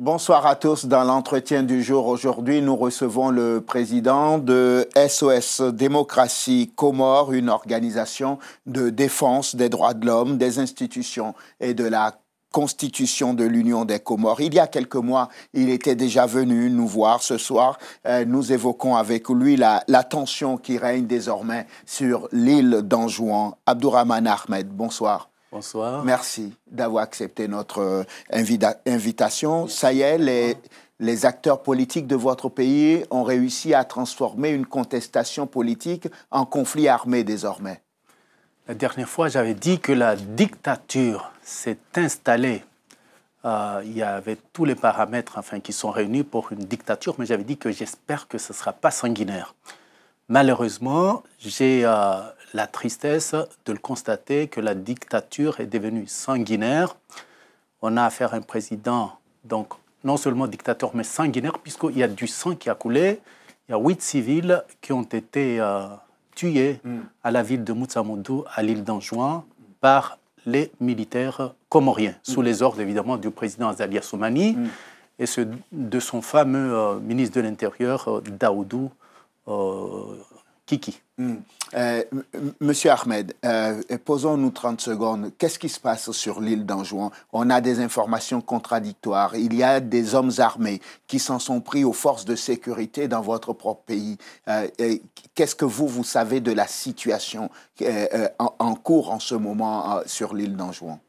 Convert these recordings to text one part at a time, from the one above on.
Bonsoir à tous. Dans l'entretien du jour aujourd'hui, nous recevons le président de SOS Démocratie Comore, une organisation de défense des droits de l'homme, des institutions et de la constitution de l'Union des Comores. Il y a quelques mois, il était déjà venu nous voir ce soir. Euh, nous évoquons avec lui la, la, tension qui règne désormais sur l'île d'Anjouan. Abdourahman Ahmed, bonsoir. Bonsoir. Merci d'avoir accepté notre euh, invitation. Ça y est, les, acteurs politiques de votre pays ont réussi à transformer une contestation politique en conflit armé désormais. La dernière fois, j'avais dit que la dictature s'est installée. Euh, il y avait tous les paramètres enfin, qui sont réunis pour une dictature, mais j'avais dit que j'espère que ce ne sera pas sanguinaire. Malheureusement, j'ai euh, la tristesse de le constater que la dictature est devenue sanguinaire. On a affaire à un président, donc non seulement dictateur, mais sanguinaire, puisqu'il y a du sang qui a coulé. Il y a huit civils qui ont été euh, tués hmm. à la ville de Moutsamoudou, à l'île d'Anjouan, par les militaires comoriens, hmm. sous les ordres évidemment du président Azali Assoumani hmm. et de son fameux euh, ministre de l'Intérieur, euh, Daoudou Kiki. Hmm. Euh, monsieur Ahmed, euh, posons-nous 30 secondes. Qu'est-ce qui se passe sur l'île d'Anjouan On a des informations contradictoires. Il y a des hommes armés qui s'en sont pris aux forces de sécurité dans votre propre pays. Euh, qu'est-ce que vous, vous savez de la situation en, cours en ce moment sur l'île d'Anjouan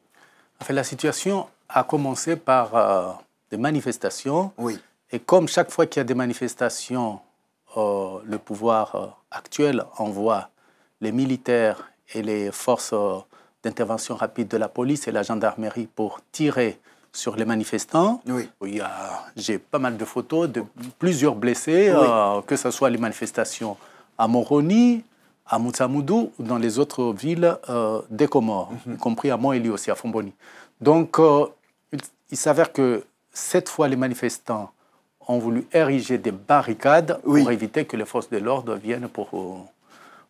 Enfin, la situation a commencé par des manifestations. Oui. Et comme chaque fois qu'il y a des manifestations euh, le pouvoir euh, actuel envoie les militaires et les forces euh, d'intervention rapide de la police et la gendarmerie pour tirer sur les manifestants. Oui. J'ai pas mal de photos de plusieurs blessés, que ce soit les manifestations à Moroni, à Moutsamoudou ou dans les autres villes des Comores, mhm. y compris à Monteli aussi, à Fomboni. Donc, il s'avère que cette fois, les manifestants ont voulu ériger des barricades pour éviter que les forces de l'ordre viennent pour, euh,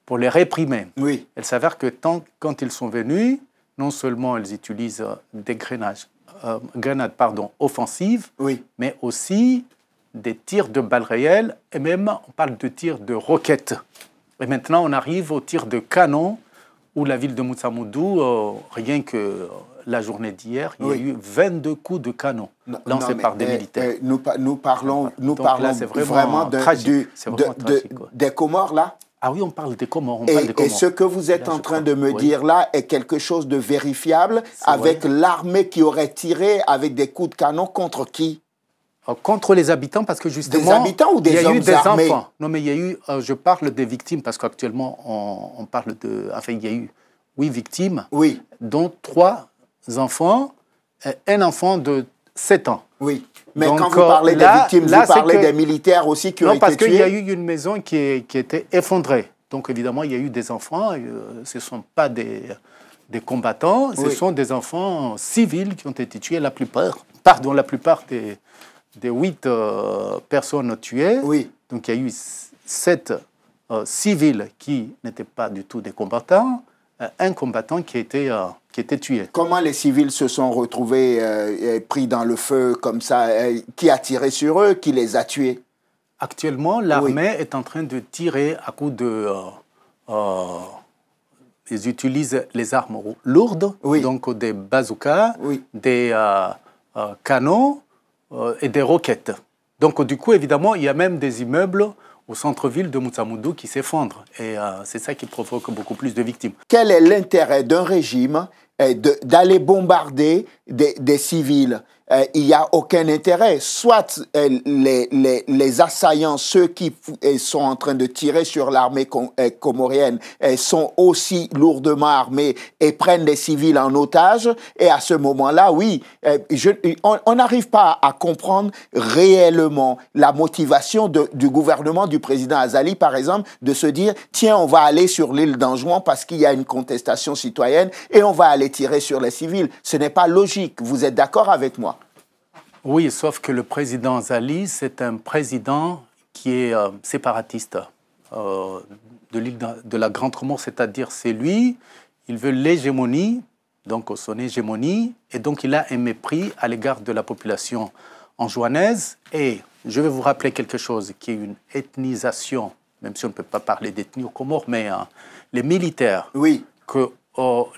pour les réprimer. Oui. Il s'avère que tant, quand ils sont venus, non seulement elles utilisent des grenades euh, pardon, offensives, mais aussi des tirs de balles réelles, et même on parle de tirs de roquettes. Et maintenant on arrive aux tirs de canon ou la ville de Moutsamoudou, euh, rien que euh, la journée d'hier, il y a eu 22 coups de canon lancés par des militaires. nous, parlons, nous vraiment, des Comores, là ah oui, on parle des Comores. On et, parle des Comores. et ce que vous êtes en train de me dire là est quelque chose de vérifiable avec l'armée qui aurait tiré avec des coups de canon contre qui euh, contre les habitants, parce que justement. Des habitants ou des Il y a eu des enfants. Non, mais il y a eu. Euh, je parle des victimes, parce qu'actuellement, on, parle de. Enfin, il y a eu huit victimes. Oui. Dont trois enfants, et un enfant de 7 ans. Oui. Mais quand vous euh, parlez des victimes, vous parlez des militaires aussi qui ont été tués. Non, parce qu'il y a eu une maison qui, qui était effondrée. Donc évidemment, il y a eu des enfants. ce ne sont pas des, des combattants, ce sont des enfants civils qui ont été tués, la plupart. Pardon, la plupart des, des huit euh, personnes tuées, oui. donc il y a eu sept euh, civils qui n'étaient pas du tout des combattants, euh, un combattant qui était, qui était tué. Comment les civils se sont retrouvés pris dans le feu comme ça Qui a tiré sur eux Qui les a tués Actuellement, l'armée est en train de tirer à coup de... ils utilisent les armes lourdes, donc des bazookas, des canons, euh, et des roquettes. Donc du coup, évidemment, il y a même des immeubles au centre-ville de Moutsamoudou qui s'effondrent. Et euh, c'est ça qui provoque beaucoup plus de victimes. Quel est l'intérêt d'un régime d'aller bombarder des civils euh, il n'y a aucun intérêt. Soit euh, les, assaillants, ceux qui euh, sont en train de tirer sur l'armée comorienne, sont aussi lourdement armés et prennent des civils en otage. Et à ce moment-là, oui, on n'arrive pas à comprendre réellement la motivation du gouvernement du président Azali, par exemple, de se dire, tiens, on va aller sur l'île d'Anjouan parce qu'il y a une contestation citoyenne et on va aller tirer sur les civils. Ce n'est pas logique. Vous êtes d'accord avec moi oui, sauf que le président Zali, c'est un président qui est euh, séparatiste euh, de de la Grande Comore, c'est-à-dire c'est lui, il veut l'hégémonie, donc son hégémonie, et donc il a un mépris à l'égard de la population anjouanaise. Et je vais vous rappeler quelque chose qui est une ethnisation, même si on ne peut pas parler d'ethnie aux Comore, mais hein, les militaires oui. que, oh,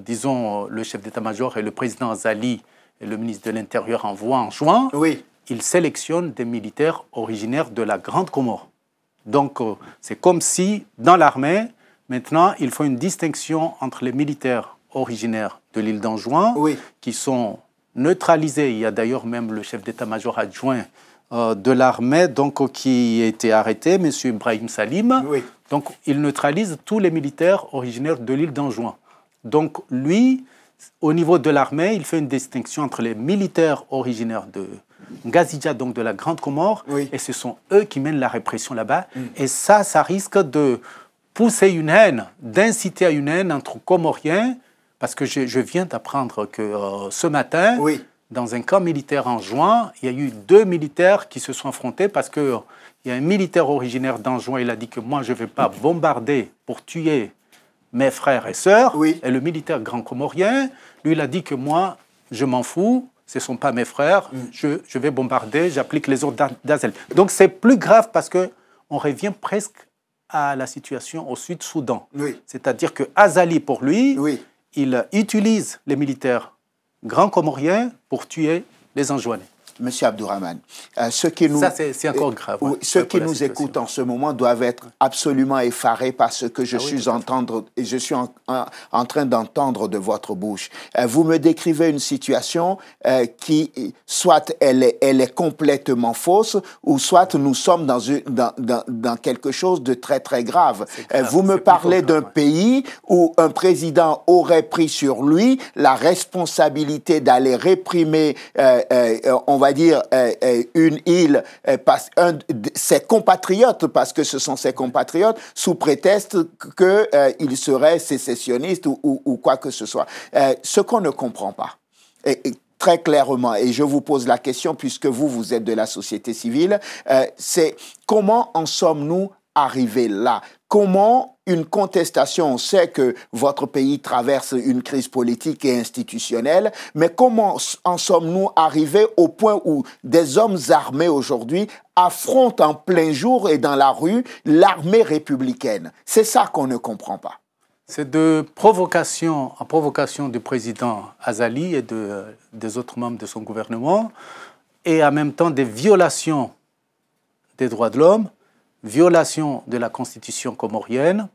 disons, le chef d'état-major et le président Zali le ministre de l'Intérieur envoie en juin, oui. il sélectionne des militaires originaires de la Grande Comore. Donc euh, c'est comme si dans l'armée, maintenant, il faut une distinction entre les militaires originaires de l'île d'Anjouan, qui sont neutralisés. Il y a d'ailleurs même le chef d'état-major adjoint euh, de l'armée donc euh, qui a été arrêté, M. Ibrahim Salim. Donc il neutralise tous les militaires originaires de l'île d'Anjouan. Donc lui, au niveau de l'armée, il fait une distinction entre les militaires originaires de Ngazidja, donc de la Grande Comore, et ce sont eux qui mènent la répression là-bas. Mm. Et ça, ça risque de pousser une haine, d'inciter à une haine entre Comoriens, parce que je, viens d'apprendre que euh, ce matin, dans un camp militaire en juin, il y a eu deux militaires qui se sont affrontés parce qu'il euh, y a un militaire originaire d'Anjouan, il a dit que moi je ne vais pas bombarder pour tuer mes frères et sœurs. Et le militaire grand comorien, lui, il a dit que moi, je m'en fous, ce ne sont pas mes frères, mm. je, vais bombarder, j'applique les ordres d'Azel. Donc c'est plus grave parce qu'on revient presque à la situation au Sud-Soudan. C'est-à-dire que Azali, pour lui, il utilise les militaires grands comoriens pour tuer les Anjouanais. Monsieur Abdourahman, euh, ceux qui nous, Ça, ceux qui nous écoutent en ce moment doivent être absolument effarés par ce que je ah suis, entendre, je suis en, en, train d'entendre de votre bouche. Euh, vous me décrivez une situation euh, qui, soit elle est, elle est complètement fausse, ou soit nous sommes dans, une, dans, dans, quelque chose de très, très grave. vous me parlez d'un pays où un président aurait pris sur lui la responsabilité d'aller réprimer, on va va dire, eh, eh, une île, eh, ses compatriotes, parce que ce sont ses compatriotes, sous prétexte qu'ils seraient sécessionnistes ou, ou, quoi que ce soit. ce qu'on ne comprend pas. très clairement, et je vous pose la question puisque vous, vous êtes de la société civile, c'est comment en sommes-nous arrivés là Comment une contestation. On sait que votre pays traverse une crise politique et institutionnelle, mais comment en sommes-nous arrivés au point où des hommes armés aujourd'hui affrontent en plein jour et dans la rue l'armée républicaine C'est ça qu'on ne comprend pas. C'est de provocation en provocation du président Azali et de, des autres membres de son gouvernement, et en même temps des violations des droits de l'homme, violation de la constitution comorienne,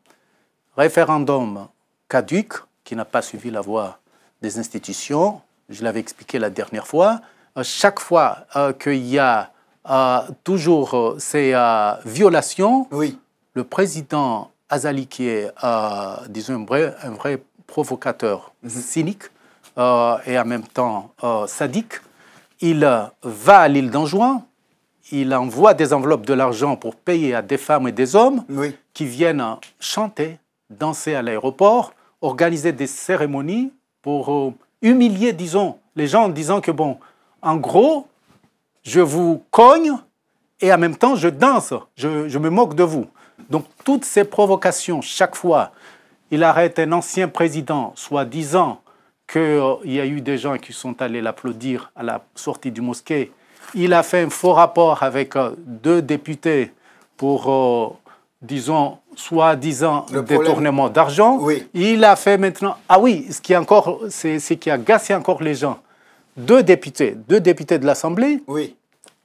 référendum caduque qui n'a pas suivi la voie des institutions, je l'avais expliqué la dernière fois, euh, chaque fois euh, qu'il y a euh, toujours ces violations, oui. le président Azali, qui est, un vrai, provocateur mhm. cynique et en même temps sadique, il va à l'île d'Anjouan, il envoie des enveloppes de l'argent pour payer à des femmes et des hommes qui viennent chanter, danser à l'aéroport, organiser des cérémonies pour euh, humilier, disons, les gens en disant que, bon, en gros, je vous cogne et en même temps, je danse, je, me moque de vous. Donc, toutes ces provocations, chaque fois, il arrête un ancien président, soi-disant, qu'il euh, y a eu des gens qui sont allés l'applaudir à la sortie du mosquée il a fait un faux rapport avec euh, deux députés pour, euh, disons, soi-disant détournement d'argent. Il a fait maintenant... Ah oui, ce qui, c'est, qui a gâché encore les gens. Deux députés, deux députés de l'Assemblée oui.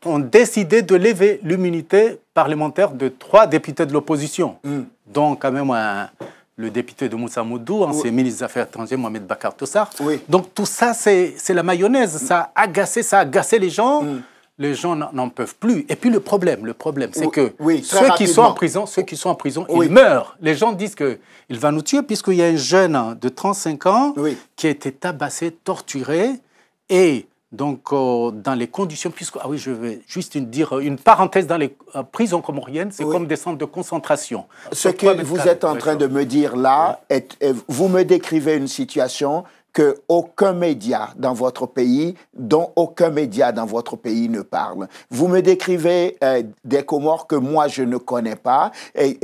ont décidé de lever l'immunité parlementaire de trois députés de l'opposition. dont hmm. Donc, quand même, le député de Moussa Moudou, ancien ministre des Affaires étrangères, Mohamed Bakar Tossar. Donc, tout ça, c'est la mayonnaise. Ça a agacé, ça a les gens. Hmm les gens n'en peuvent plus. Et puis le problème, le problème, c'est que ceux qui sont en prison, ceux qui sont en prison, ils meurent. Les gens disent que il va nous tuer puisqu'il y a un jeune de 35 ans qui a été tabassé, torturé et donc euh, dans les conditions puisque ah oui, je vais juste une, dire euh, une parenthèse dans les euh, prisons comoriennes, c'est comme des centres de concentration. Ce que vous êtes en train de me dire là, vous me décrivez une situation que aucun média dans votre pays, dont aucun média dans votre pays ne parle. Vous me décrivez euh, des Comores que moi je ne connais pas et,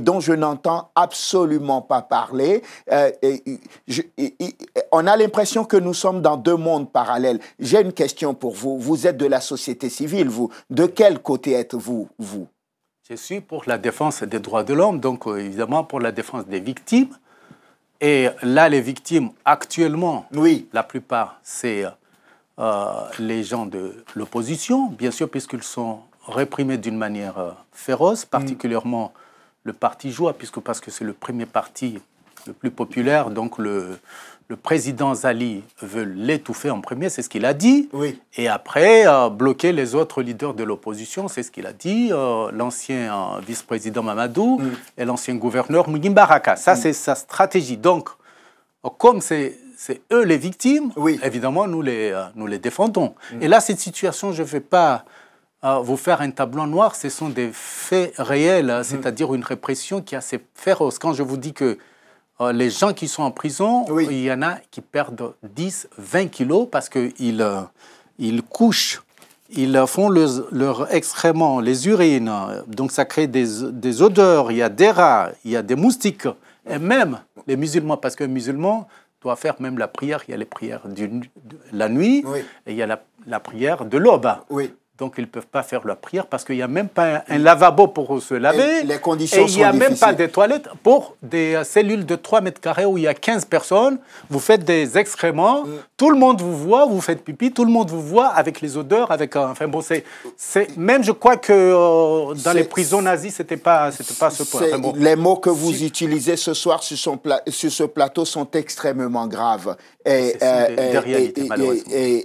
dont je n'entends absolument pas parler. Euh, on a l'impression que nous sommes dans deux mondes parallèles. J'ai une question pour vous. Vous êtes de la société civile, vous. De quel côté êtes vous, vous je suis pour la défense des droits de l'homme, donc euh, évidemment pour la défense des victimes, et là, les victimes actuellement, la plupart, c'est euh, les gens de l'opposition, bien sûr, puisqu'ils sont réprimés d'une manière euh, féroce, mm. particulièrement le parti Joie, puisque parce que c'est le premier parti le plus populaire, donc le, le président Zali veut l'étouffer en premier, c'est ce qu'il a dit. Et après, euh, bloquer les autres leaders de l'opposition, c'est ce qu'il a dit. Euh, l'ancien euh, vice-président Mamadou mm. et l'ancien gouverneur Mugimbaraka. Ça, mm. c'est sa stratégie. Donc, comme c'est eux les victimes, évidemment, nous les, nous les défendons. Mm. Et là, cette situation, je ne vais pas vous faire un tableau noir, ce sont des faits réels, c'est-à-dire une répression qui est assez féroce. Quand je vous dis que euh, les gens qui sont en prison, il y en a qui perdent 10, 20 kilos parce qu'ils euh, ils couchent, ils font leurs excréments, les urines, donc ça crée des, odeurs, il y a des rats, il y a des moustiques, et même les musulmans, parce qu'un musulman doit faire même la prière, il y a les prières de la nuit, et il y a la, la prière de l'aube. Oui. Donc ils ne peuvent pas faire leur prière parce qu'il n'y a même pas un, lavabo pour se laver. les conditions et il n'y a même pas des toilettes pour des cellules de 3 mètres carrés où il y a 15 personnes. Vous faites des excréments, mm. tout le monde vous voit, vous faites pipi, tout le monde vous voit avec les odeurs, avec... Enfin bon, c'est... Même je crois que euh, dans les prisons nazies, ce n'était pas, pas ce point. les mots que vous utilisez ce soir sur, ce plateau sont extrêmement graves. Et,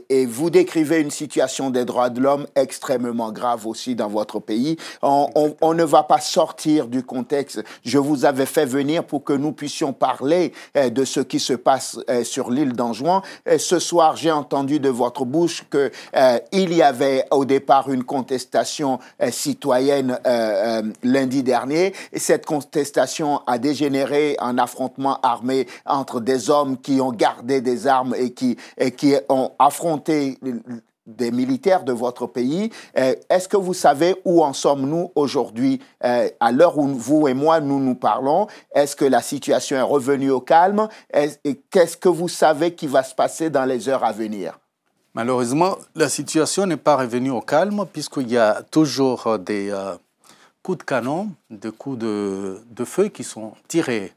et vous décrivez une situation des droits de l'homme extrêmement grave aussi dans votre pays. On, ne va pas sortir du contexte. Je vous avais fait venir pour que nous puissions parler euh, de ce qui se passe euh, sur l'île d'Anjouan. Euh, ce soir, j'ai entendu de votre bouche que il y avait au départ une contestation citoyenne lundi dernier. cette contestation a dégénéré en affrontement armé entre des hommes qui ont gardé des armes et qui, et qui ont affronté des militaires de votre pays. Euh, est-ce que vous savez où en sommes-nous aujourd'hui euh, À l'heure où vous et moi, nous nous parlons, est-ce que la situation est revenue au calme Et qu'est-ce que vous savez qui va se passer dans les heures à venir Malheureusement, la situation n'est pas revenue au calme puisqu'il y a toujours euh, des coups de canon, des coups de, feu qui sont tirés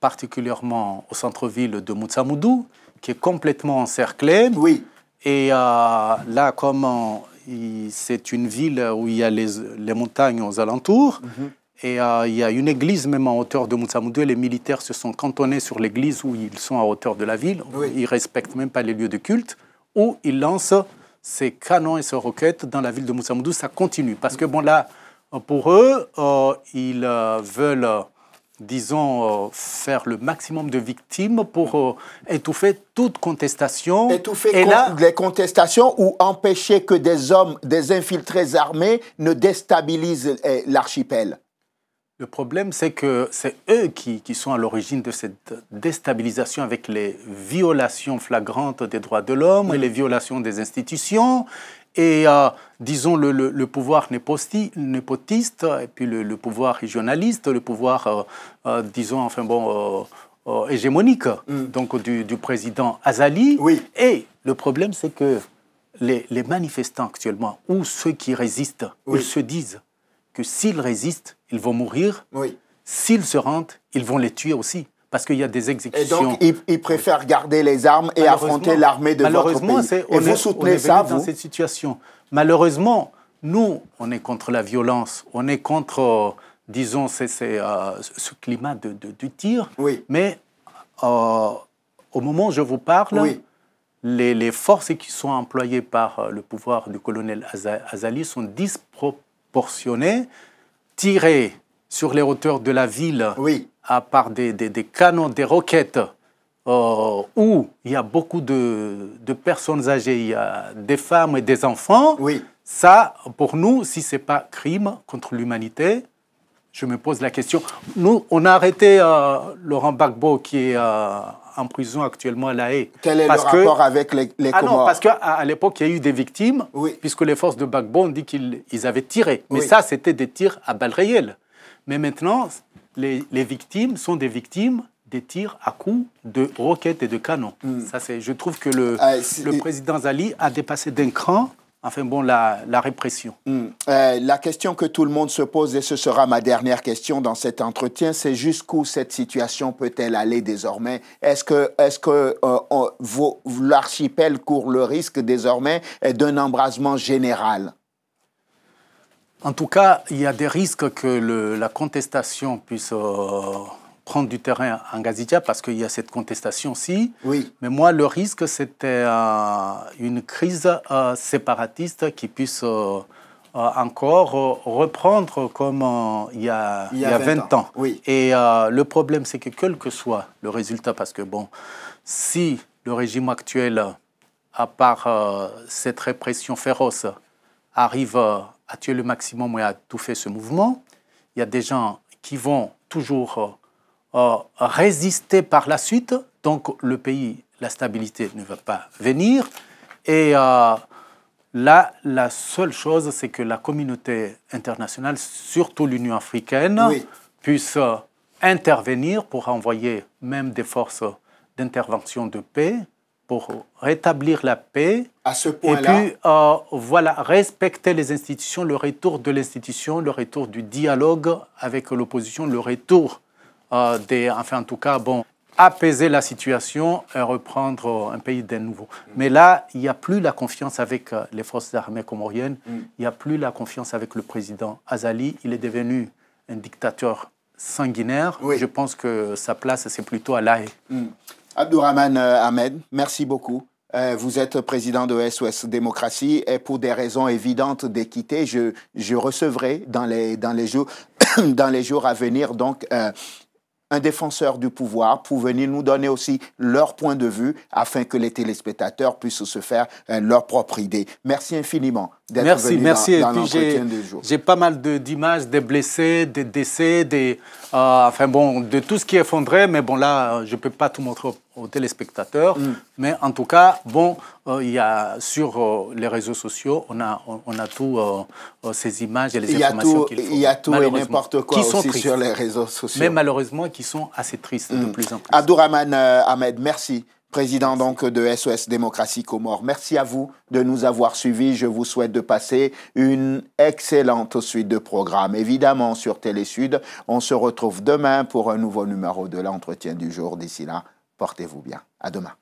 particulièrement au centre-ville de Moutsamoudou, qui est complètement encerclé. Oui. Et euh, là, comme c'est une ville où il y a les, montagnes aux alentours, mhm. Et euh, il y a une église même en hauteur de Moussamoudou, Les militaires se sont cantonnés sur l'église où ils sont à hauteur de la ville. Ils Ils respectent même pas les lieux de culte. Où ils lancent ces canons et ces roquettes dans la ville de Moussamoudou. Ça continue. Parce que bon là, pour eux, euh, ils veulent disons, euh, faire le maximum de victimes pour euh, étouffer toute contestation. Étouffer et là, les contestations ou empêcher que des hommes, des infiltrés armés ne déstabilisent eh, l'archipel le problème, c'est que c'est eux qui, qui, sont à l'origine de cette déstabilisation avec les violations flagrantes des droits de l'homme et mm. les violations des institutions et euh, disons, le, pouvoir népotiste, et puis le, pouvoir régionaliste, le pouvoir, euh, euh, disons, enfin bon, hégémonique, mm. donc du, président Azali. Et le problème, c'est que les, manifestants actuellement, ou ceux qui résistent, ils se disent que s'ils résistent, ils vont mourir. S'ils se rendent, ils vont les tuer aussi parce qu'il y a des exécutions. Et donc, ils, préfèrent garder les armes et affronter l'armée de malheureusement, votre pays. et vous dans cette situation. Malheureusement, nous, on est contre la violence, on est contre, euh, disons, c'est euh, ce climat de, du tir. Oui. Mais euh, au moment où je vous parle, les, les, forces qui sont employées par le pouvoir du colonel Azali sont disproportionnées, tirées sur les hauteurs de la ville, oui. à part des, canons, des roquettes, euh, où il y a beaucoup de, personnes âgées, il y a des femmes et des enfants, oui. ça, pour nous, si ce n'est pas crime contre l'humanité, je me pose la question. Nous, on a arrêté euh, Laurent Gbagbo qui est euh, en prison actuellement à La Haye. Quel est parce le que... rapport avec les, les ah non, Parce qu'à à, l'époque, il y a eu des victimes, puisque les forces de Gbagbo ont dit qu'ils avaient tiré. Mais ça, c'était des tirs à balles réelles. Mais maintenant, les, victimes sont des victimes des tirs à coups de roquettes et de canons. Hmm. Ça, c'est, je trouve que le, ah, le président Zali a dépassé d'un cran enfin bon, la, la répression. Hmm. Euh, la question que tout le monde se pose, et ce sera ma dernière question dans cet entretien, c'est jusqu'où cette situation peut-elle aller désormais Est-ce que, est -ce que euh, l'archipel court le risque désormais euh, d'un embrasement général en tout cas, il y a des risques que la contestation puisse euh, prendre du terrain en Gazidia parce qu'il y a cette contestation ci Oui. Mais moi, le risque, c'était euh, une crise euh, séparatiste qui puisse encore reprendre comme il y, a, 20, ans. Oui. Et le problème, c'est que quel que soit le résultat, parce que bon, si le régime actuel, à part cette répression féroce, arrive à tuer le maximum et a tout fait ce mouvement. Il y a des gens qui vont toujours euh, euh, résister par la suite. Donc le pays, la stabilité ne va pas venir. Et euh, là, la seule chose, c'est que la communauté internationale, surtout l'Union africaine, puisse intervenir pour envoyer même des forces d'intervention de paix pour rétablir la paix. À ce point-là. Et puis, euh, voilà, respecter les institutions, le retour de l'institution, le retour du dialogue avec l'opposition, le retour euh, des. Enfin, en tout cas, bon, apaiser la situation et reprendre euh, un pays de nouveau. Mm. Mais là, il n'y a plus la confiance avec les forces armées comoriennes, mm. il n'y a plus la confiance avec le président Azali. Il est devenu un dictateur sanguinaire. Je pense que sa place, c'est plutôt à l'AE. Abdourahman euh, Ahmed, merci beaucoup. Euh, vous êtes président de SOS Démocratie et pour des raisons évidentes d'équité, je, recevrai dans les, jours, à venir donc euh, un défenseur du pouvoir pour venir nous donner aussi leur point de vue afin que les téléspectateurs puissent se faire leur propre idée. Merci infiniment. Merci, merci. et puis j'ai pas mal d'images des blessés, des décès, des, euh, enfin bon, de tout ce qui effondrait. effondré. Mais bon, là, euh, je ne peux pas tout montrer aux, téléspectateurs. Mm. Mais en tout cas, bon, euh, il y a sur les réseaux sociaux, on a, on, a ces images et les informations qu'il faut. Il y a tout et n'importe quoi qui sont aussi sur les réseaux sociaux. Mais malheureusement, qui sont assez tristes de mm. plus en plus. Abdourahman Ahmed, merci président donc de SOS Démocratie Comore. Merci à vous de nous avoir suivis. Je vous souhaite de passer une excellente suite de programmes. Évidemment, sur Télésud, on se retrouve demain pour un nouveau numéro de l'entretien du jour. D'ici là, portez-vous bien. À demain.